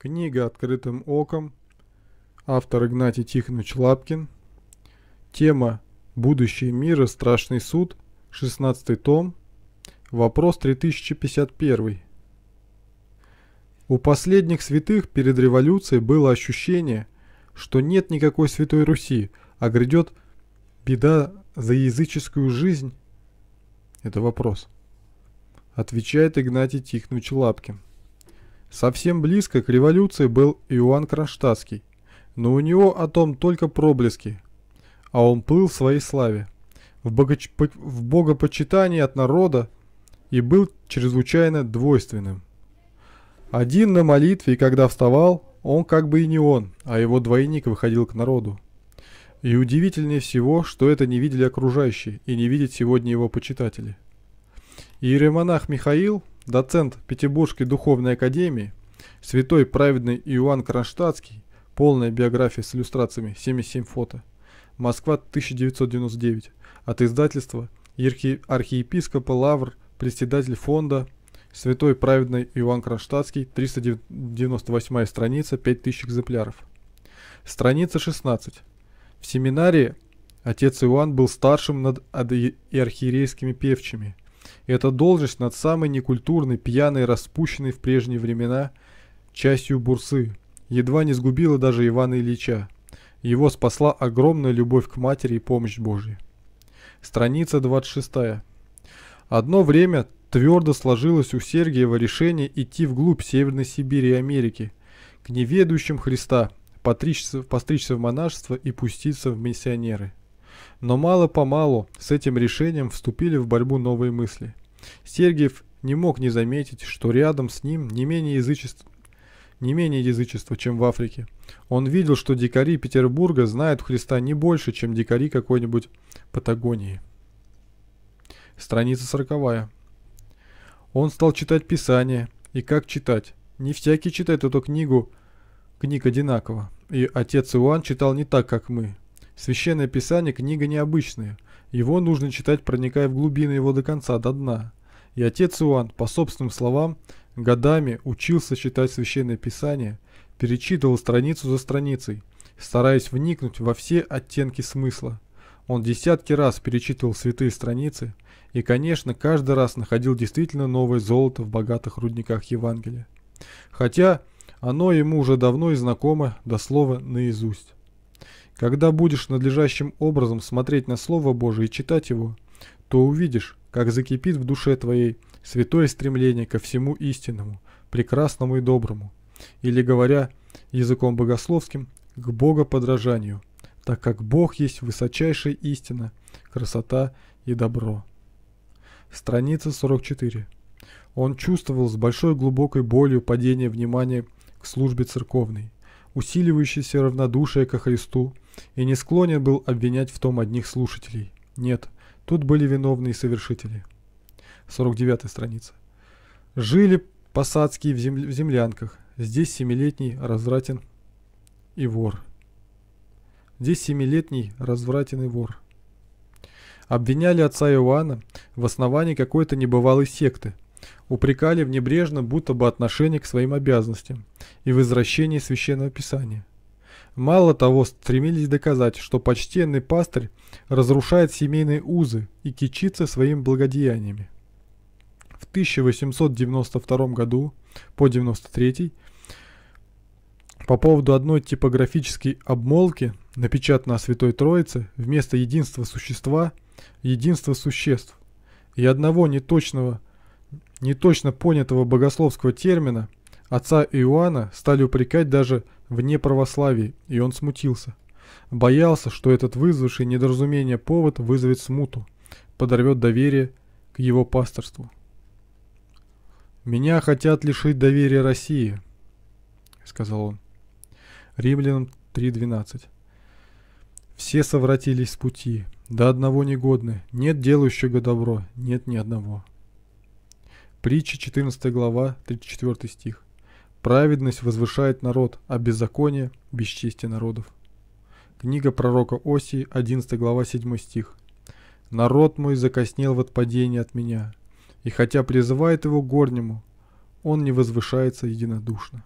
Книга «Открытым оком». Автор Игнатий Тихонович Лапкин. Тема «Будущее мира. Страшный суд». 16 том. Вопрос 3051. У последних святых перед революцией было ощущение, что нет никакой святой Руси, а грядет беда за языческую жизнь? Это вопрос. Отвечает Игнатий Тихонович Лапкин. Совсем близко к революции был Иоанн Кронштадтский, но у него о том только проблески, а он плыл в своей славе, в, богоч... в богопочитании от народа и был чрезвычайно двойственным. Один на молитве, и когда вставал, он как бы и не он, а его двойник выходил к народу. И удивительнее всего, что это не видели окружающие и не видят сегодня его почитатели. Иеромонах Михаил – Доцент Петербургской духовной академии, святой праведный Иоанн Кронштадтский, полная биография с иллюстрациями, 77 фото. Москва, 1999. От издательства Ерхи... архиепископа Лавр, председатель фонда Святой праведный Иоанн Кронштадтский, 398 страница, 5000 экземпляров. Страница 16. В семинарии отец Иоанн был старшим над архиерейскими певчими – эта должность над самой некультурной, пьяной, распущенной в прежние времена частью бурсы едва не сгубила даже Ивана Ильича. Его спасла огромная любовь к матери и помощь Божья. Страница 26. Одно время твердо сложилось у Сергиева решение идти вглубь Северной Сибири и Америки, к неведущим Христа, постричься, постричься в монашество и пуститься в миссионеры. Но мало-помалу с этим решением вступили в борьбу новые мысли. Сергиев не мог не заметить, что рядом с ним не менее язычество, не менее язычество, чем в Африке. Он видел, что дикари Петербурга знают Христа не больше, чем дикари какой-нибудь Патагонии. Страница сороковая. Он стал читать Писание. И как читать? Не всякий читает эту книгу, книг одинаково. И отец Иоанн читал не так, как мы. Священное Писание – книга необычная. Его нужно читать, проникая в глубины его до конца, до дна. И отец Иоанн, по собственным словам, годами учился читать Священное Писание, перечитывал страницу за страницей, стараясь вникнуть во все оттенки смысла. Он десятки раз перечитывал святые страницы и, конечно, каждый раз находил действительно новое золото в богатых рудниках Евангелия. Хотя оно ему уже давно и знакомо до слова наизусть. Когда будешь надлежащим образом смотреть на Слово Божие и читать его, то увидишь, как закипит в душе твоей святое стремление ко всему истинному, прекрасному и доброму, или, говоря языком богословским, к богоподражанию, так как Бог есть высочайшая истина, красота и добро. Страница 44. Он чувствовал с большой глубокой болью падение внимания к службе церковной, усиливающееся равнодушие ко Христу – и не склонен был обвинять в том одних слушателей. Нет, тут были виновные совершители. 49 страница. Жили посадские в, земля в землянках. Здесь семилетний развратен и вор. Здесь семилетний развратен и вор. Обвиняли отца Иоанна в основании какой-то небывалой секты. Упрекали в небрежном будто бы отношении к своим обязанностям и в извращении священного писания. Мало того, стремились доказать, что почтенный пастырь разрушает семейные узы и кичится своими благодеяниями. В 1892 году по 93 по поводу одной типографической обмолки, напечатанной о Святой Троице, вместо единства существа – «единства существ, и одного неточного, неточно понятого богословского термина – Отца Иоанна стали упрекать даже вне православии, и он смутился. Боялся, что этот вызвавший недоразумение повод вызовет смуту, подорвет доверие к его пасторству. «Меня хотят лишить доверия России», — сказал он. Римлянам 3.12. «Все совратились с пути, до одного негодны, нет делающего добро, нет ни одного». Притча 14 глава, 34 стих. Праведность возвышает народ, а беззаконие – бесчестие народов. Книга пророка Оси, 11 глава, 7 стих. «Народ мой закоснел в отпадении от меня, и хотя призывает его горнему, он не возвышается единодушно».